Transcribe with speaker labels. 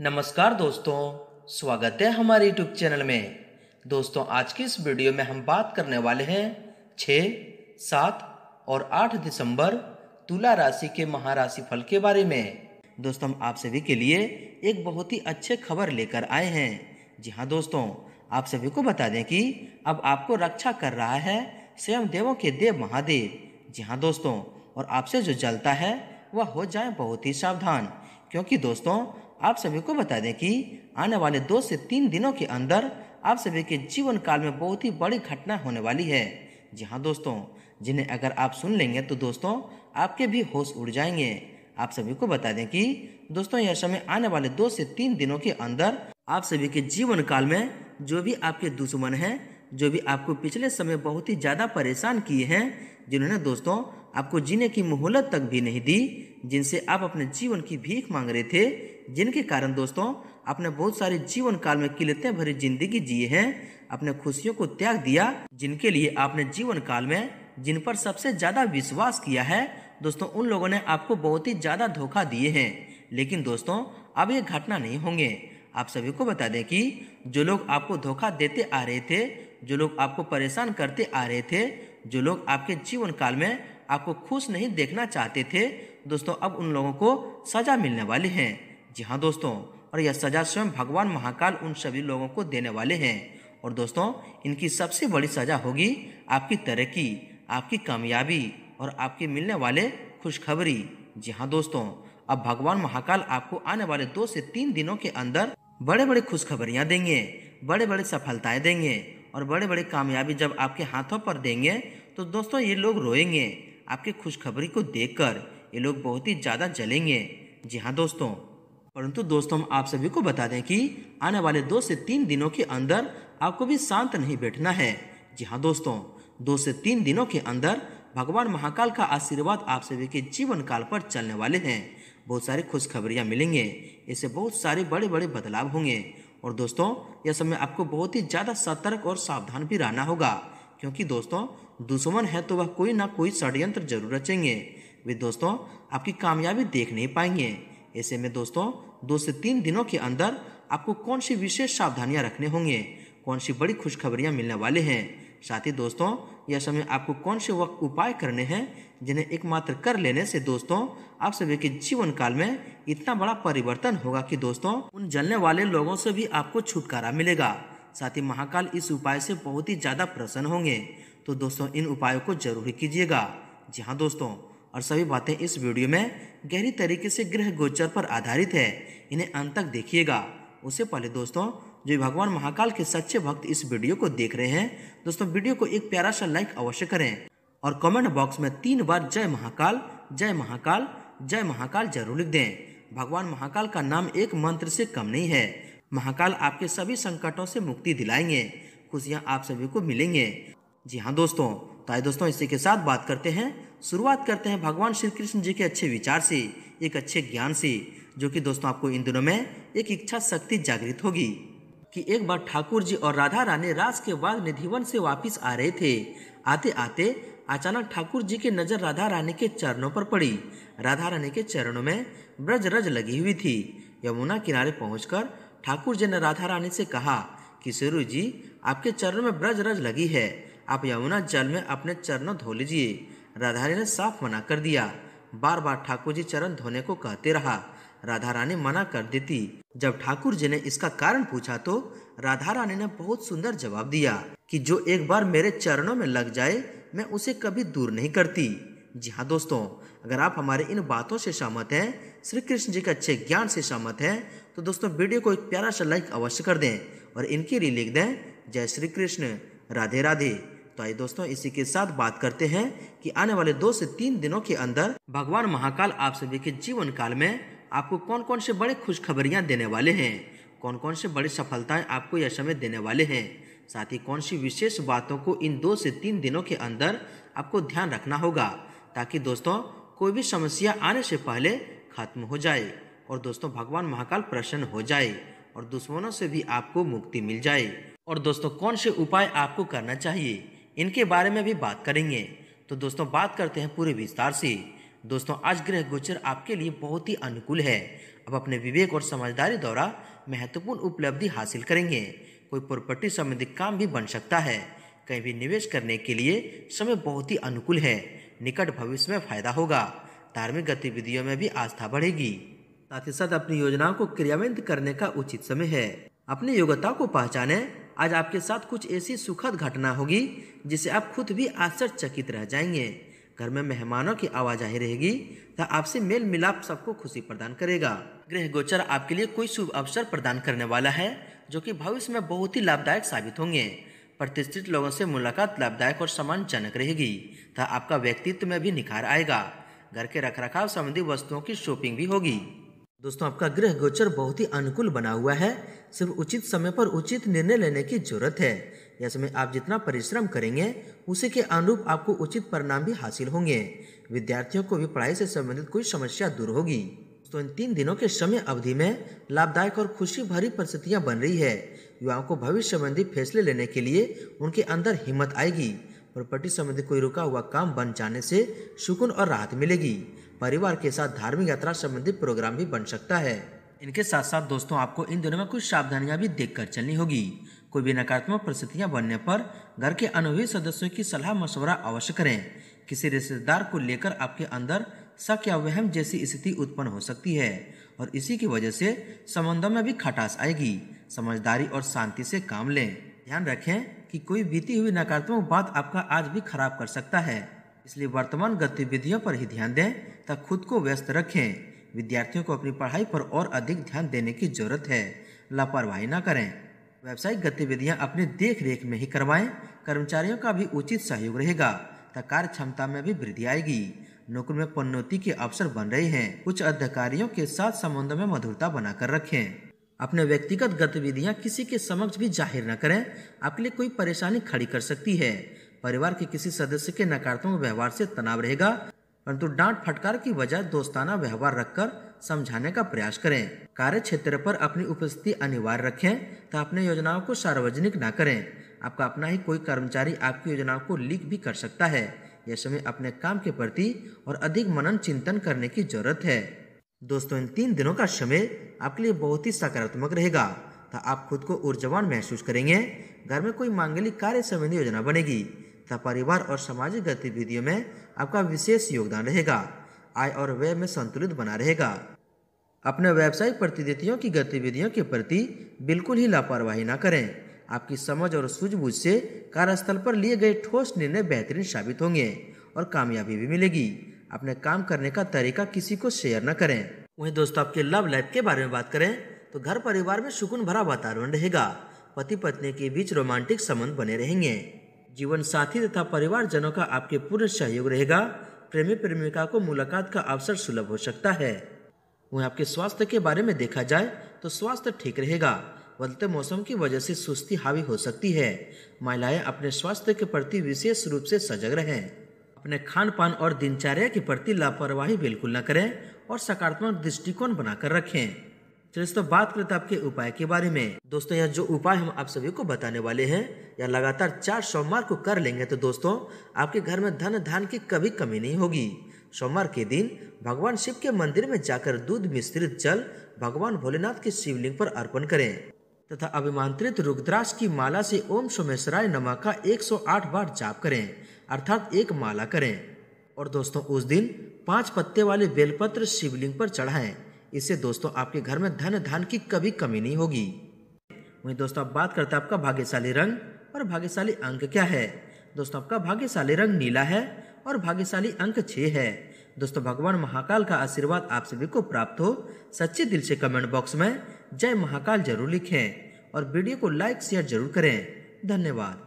Speaker 1: नमस्कार दोस्तों स्वागत है हमारे यूट्यूब चैनल में दोस्तों आज की इस वीडियो में हम बात करने वाले हैं छ सात और आठ दिसंबर तुला राशि के महाराशि फल के बारे में दोस्तों हम आप सभी के लिए एक बहुत ही अच्छे खबर लेकर आए हैं जी हाँ दोस्तों आप सभी को बता दें कि अब आपको रक्षा कर रहा है स्वयं देवों के देव महादेव जी हाँ दोस्तों और आपसे जो जलता है वह हो जाए बहुत ही सावधान क्योंकि दोस्तों आप सभी को बता दें कि आने वाले दो से तीन दिनों के अंदर आप सभी के जीवन काल में बहुत ही बड़ी घटना होने वाली है जी हाँ दोस्तों जिन्हें अगर आप सुन लेंगे तो दोस्तों आपके भी होश उड़ जाएंगे आप सभी को बता दें कि दोस्तों यह समय आने वाले दो से तीन दिनों के अंदर आप सभी के जीवन काल में जो भी आपके दुश्मन हैं जो भी आपको पिछले समय बहुत ही ज़्यादा परेशान किए हैं जिन्होंने दोस्तों आपको जीने की मोहलत तक भी नहीं दी जिनसे आप अपने जीवन की भीख मांग रहे थे जिनके कारण दोस्तों आपने बहुत सारे जीवन काल में किलते भरी जिंदगी जिए हैं अपने खुशियों को त्याग दिया जिनके लिए आपने जीवन काल में जिन पर सबसे ज़्यादा विश्वास किया है दोस्तों उन लोगों ने आपको बहुत ही ज़्यादा धोखा दिए हैं लेकिन दोस्तों अब ये घटना नहीं होंगे आप सभी को बता दें कि जो लोग आपको धोखा देते आ रहे थे जो लोग आपको परेशान करते आ रहे थे जो लोग आपके जीवन काल में आपको खुश नहीं देखना चाहते थे दोस्तों अब उन लोगों को सजा मिलने वाली है जी हाँ दोस्तों और यह सजा स्वयं भगवान महाकाल उन सभी लोगों को देने वाले हैं और दोस्तों इनकी सबसे बड़ी सजा होगी आपकी तरक्की आपकी कामयाबी और आपके मिलने वाले खुशखबरी जी हाँ दोस्तों अब भगवान महाकाल आपको आने वाले दो से तीन दिनों के अंदर बड़े बड़े खुशखबरियाँ देंगे बड़े बड़े सफलताएं देंगे और बड़े बड़े कामयाबी जब आपके हाथों पर देंगे तो दोस्तों ये लोग रोएंगे आपकी खुशखबरी को देखकर ये लोग बहुत ही ज़्यादा जलेंगे जी हाँ दोस्तों परंतु दोस्तों हम आप सभी को बता दें कि आने वाले दो से तीन दिनों के अंदर आपको भी शांत नहीं बैठना है जी हाँ दोस्तों दो से तीन दिनों के अंदर भगवान महाकाल का आशीर्वाद आप सभी के जीवन काल पर चलने वाले हैं बहुत सारी खुशखबरियाँ मिलेंगे इससे बहुत सारे बड़े बड़े बदलाव होंगे और दोस्तों यह समय आपको बहुत ही ज़्यादा सतर्क और सावधान भी रहना होगा क्योंकि दोस्तों दुश्मन है तो वह कोई ना कोई षड्यंत्र जरूर रचेंगे वे दोस्तों आपकी कामयाबी देख नहीं पाएंगे ऐसे में दोस्तों दो से तीन दिनों के अंदर आपको कौन सी विशेष सावधानियां रखने होंगे कौन सी बड़ी खुशखबरियां मिलने वाले हैं साथ ही दोस्तों यह समय आपको कौन से वक्त उपाय करने हैं जिन्हें एकमात्र कर लेने से दोस्तों आप सभी के जीवन काल में इतना बड़ा परिवर्तन होगा कि दोस्तों उन जलने वाले लोगों से भी आपको छुटकारा मिलेगा साथ ही महाकाल इस उपाय से बहुत ही ज़्यादा प्रसन्न होंगे तो दोस्तों इन उपायों को जरूर कीजिएगा जी हाँ दोस्तों और सभी बातें इस वीडियो में गहरी तरीके से ग्रह गोचर पर आधारित है इन्हें अंत तक देखिएगा उससे पहले दोस्तों जो भगवान महाकाल के सच्चे भक्त इस वीडियो को देख रहे हैं दोस्तों वीडियो को एक प्यारा सा लाइक अवश्य करें और कमेंट बॉक्स में तीन बार जय महाकाल जय महाकाल जय महाकाल जरूर लिख दें भगवान महाकाल का नाम एक मंत्र से कम नहीं है महाकाल आपके सभी संकटों से मुक्ति दिलाएंगे खुशियाँ आप सभी को मिलेंगे जी हाँ दोस्तों तो आइए दोस्तों इसी के साथ बात करते हैं शुरुआत करते हैं भगवान श्री कृष्ण जी के अच्छे विचार से एक अच्छे ज्ञान से जो कि दोस्तों आपको इन दिनों में एक इच्छा शक्ति जागृत होगी कि एक बार ठाकुर जी और राधा रानी रास के बाद निधिवन से वापिस आ रहे थे आते आते अचानक ठाकुर जी की नज़र राधा रानी के चरणों पर पड़ी राधा रानी के चरणों में ब्रज रज लगी हुई थी यमुना किनारे पहुंचकर ठाकुर जी ने राधा रानी से कहा कि सुरु जी आपके चरणों में ब्रज रज लगी है आप यमुना जल में अपने चरणों धो लीजिए राधा ने साफ मना कर दिया बार बार ठाकुर जी चरण धोने को कहते रहा राधा रानी मना कर देती जब ठाकुर जी ने इसका कारण पूछा तो राधा रानी ने बहुत सुंदर जवाब दिया कि जो एक बार मेरे चरणों में लग जाए मैं उसे कभी दूर नहीं करती जी हाँ दोस्तों अगर आप हमारे इन बातों से सहमत हैं श्री कृष्ण जी के अच्छे ज्ञान से सहमत हैं तो दोस्तों वीडियो को एक प्यारा सा लाइक अवश्य कर दें और इनके लिए लिख दें जय श्री कृष्ण राधे राधे तो आइए दोस्तों इसी के साथ बात करते हैं कि आने वाले दो से तीन दिनों के अंदर भगवान महाकाल आप सभी के जीवन काल में आपको कौन कौन से बड़े खुशखबरियाँ देने वाले हैं कौन कौन से बड़ी सफलताएं आपको यह समय देने वाले हैं साथ ही कौन सी विशेष बातों को इन दो से तीन दिनों के अंदर आपको ध्यान रखना होगा ताकि दोस्तों कोई भी समस्या आने से पहले खत्म हो जाए और दोस्तों भगवान महाकाल प्रसन्न हो जाए और दुश्मनों से भी आपको मुक्ति मिल जाए और दोस्तों कौन से उपाय आपको करना चाहिए इनके बारे में भी बात करेंगे तो दोस्तों बात करते हैं पूरे विस्तार से दोस्तों आज ग्रह गोचर आपके लिए बहुत ही अनुकूल है अब अपने विवेक और समझदारी द्वारा महत्वपूर्ण उपलब्धि हासिल करेंगे कोई प्रॉपर्टी संबंधित काम भी बन सकता है कहीं भी निवेश करने के लिए समय बहुत ही अनुकूल है निकट भविष्य में फायदा होगा धार्मिक गतिविधियों में भी आस्था बढ़ेगी साथ ही साथ अपनी योजनाओं को क्रियान्वित करने का उचित समय है अपनी योग्यता को पहचाने आज आपके साथ कुछ ऐसी सुखद घटना होगी जिसे आप खुद भी आश्चर्यचकित रह जाएंगे घर में मेहमानों की आवाज आई रहेगी तथा तो आपसे मेल मिलाप सबको खुशी प्रदान करेगा गृह गोचर आपके लिए कोई शुभ अवसर प्रदान करने वाला है जो कि भविष्य में बहुत ही लाभदायक साबित होंगे प्रतिष्ठित लोगों से मुलाकात लाभदायक और सम्मानजनक रहेगी तथा तो आपका व्यक्तित्व में भी निखार आएगा घर के रखरखाव संबंधी वस्तुओं की शॉपिंग भी होगी दोस्तों आपका गृह गोचर बहुत ही अनुकूल बना हुआ है सिर्फ उचित समय पर उचित निर्णय लेने की जरूरत है यह समय आप जितना परिश्रम करेंगे उसी के अनुरूप आपको उचित परिणाम भी हासिल होंगे विद्यार्थियों को भी पढ़ाई से संबंधित कोई समस्या दूर होगी तो इन तीन दिनों के समय अवधि में लाभदायक और खुशी भरी परिस्थितियाँ बन रही है युवाओं को भविष्य संबंधी फैसले लेने के लिए उनके अंदर हिम्मत आएगी प्रॉपर्टी संबंधी कोई रुका हुआ काम बन जाने से सुकून और राहत मिलेगी परिवार के साथ धार्मिक यात्रा संबंधी प्रोग्राम भी बन सकता है इनके साथ साथ दोस्तों आपको इन दिनों में कुछ सावधानियां भी देखकर चलनी होगी कोई भी नकारात्मक परिस्थितियां बनने पर घर के अनुभवी सदस्यों की सलाह मशवरा अवश्य करें किसी रिश्तेदार को लेकर आपके अंदर शक या वहम जैसी स्थिति उत्पन्न हो सकती है और इसी की वजह से संबंधों में भी खटास आएगी समझदारी और शांति से काम लें ध्यान रखें कि कोई बीती हुई नकारात्मक बात आपका आज भी खराब कर सकता है इसलिए वर्तमान गतिविधियों पर ही ध्यान दें तथा खुद को व्यस्त रखें विद्यार्थियों को अपनी पढ़ाई पर और अधिक ध्यान देने की जरूरत है लापरवाही ना करें व्यावसायिक गतिविधियां अपने देख रेख में ही करवाएं कर्मचारियों का भी उचित सहयोग रहेगा तथा कार्य क्षमता में भी वृद्धि आएगी नौकरी में पन्नौती के अवसर बन रहे हैं कुछ अधिकारियों के साथ संबंध में मधुरता बनाकर रखें अपने व्यक्तिगत गतिविधियां किसी के समक्ष भी जाहिर न करें आपके लिए कोई परेशानी खड़ी कर सकती है परिवार के किसी सदस्य के नकारात्मक व्यवहार से तनाव रहेगा परंतु डांट फटकार की बजाय दोस्ताना व्यवहार रखकर समझाने का प्रयास करें कार्य क्षेत्र पर अपनी उपस्थिति अनिवार्य रखें तथा अपने योजनाओं को सार्वजनिक न करें आपका अपना ही कोई कर्मचारी आपकी योजनाओं को लीक भी कर सकता है यह समय अपने काम के प्रति और अधिक मनन चिंतन करने की जरूरत है दोस्तों इन तीन दिनों का समय आपके लिए बहुत ही सकारात्मक रहेगा तथा आप खुद को ऊर्जावान महसूस करेंगे घर में कोई मांगलिक कार्य संबंधी योजना बनेगी तथा परिवार और सामाजिक गतिविधियों में आपका विशेष योगदान रहेगा आय और व्यय में संतुलित बना रहेगा अपने व्यावसायिक प्रतिनिधियों की गतिविधियों के प्रति बिल्कुल ही लापरवाही न करें आपकी समझ और सूझबूझ से कार्यस्थल पर लिए गए ठोस निर्णय बेहतरीन साबित होंगे और कामयाबी भी मिलेगी अपने काम करने का तरीका किसी को शेयर न करें वहीं दोस्तों आपके लव लाइफ के बारे में बात करें तो घर परिवार में सुकून भरा वातावरण रहेगा पति पत्नी के बीच रोमांटिक संबंध बने रहेंगे जीवन साथी तथा परिवारजनों का आपके पूर्ण सहयोग रहेगा प्रेमी प्रेमिका को मुलाकात का अवसर सुलभ हो सकता है वह आपके स्वास्थ्य के बारे में देखा जाए तो स्वास्थ्य ठीक रहेगा बदलते मौसम की वजह से सुस्ती हावी हो सकती है महिलाएं अपने स्वास्थ्य के प्रति विशेष रूप से सजग रहें अपने खान पान और दिनचर्या के प्रति लापरवाही बिल्कुल न करें और सकारात्मक दृष्टिकोण बनाकर रखें चलिए दोस्तों बात करते हैं आपके उपाय के बारे में दोस्तों यहाँ जो उपाय हम आप सभी को बताने वाले हैं या लगातार चार सोमवार को कर लेंगे तो दोस्तों आपके घर में धन धान की कभी कमी नहीं होगी सोमवार के दिन भगवान शिव के मंदिर में जाकर दूध मिश्रित जल भगवान भोलेनाथ के शिवलिंग पर अर्पण करें तथा अभिमांत्रित रुद्राक्ष की माला से ओम सोमेश्वराय नमा का 108 बार जाप करें अर्थात एक माला करें और दोस्तों उस दिन पांच पत्ते वाले बेलपत्र शिवलिंग पर चढ़ाएं इससे दोस्तों आपके घर में धन धान की कभी कमी नहीं होगी वहीं दोस्तों आप बात करते हैं आपका भाग्यशाली रंग और भाग्यशाली अंक क्या है दोस्तों आपका भाग्यशाली रंग नीला है और भाग्यशाली अंक छः है दोस्तों भगवान महाकाल का आशीर्वाद आप सभी को प्राप्त हो सच्चे दिल से कमेंट बॉक्स में जय महाकाल जरूर लिखें और वीडियो को लाइक शेयर जरूर करें धन्यवाद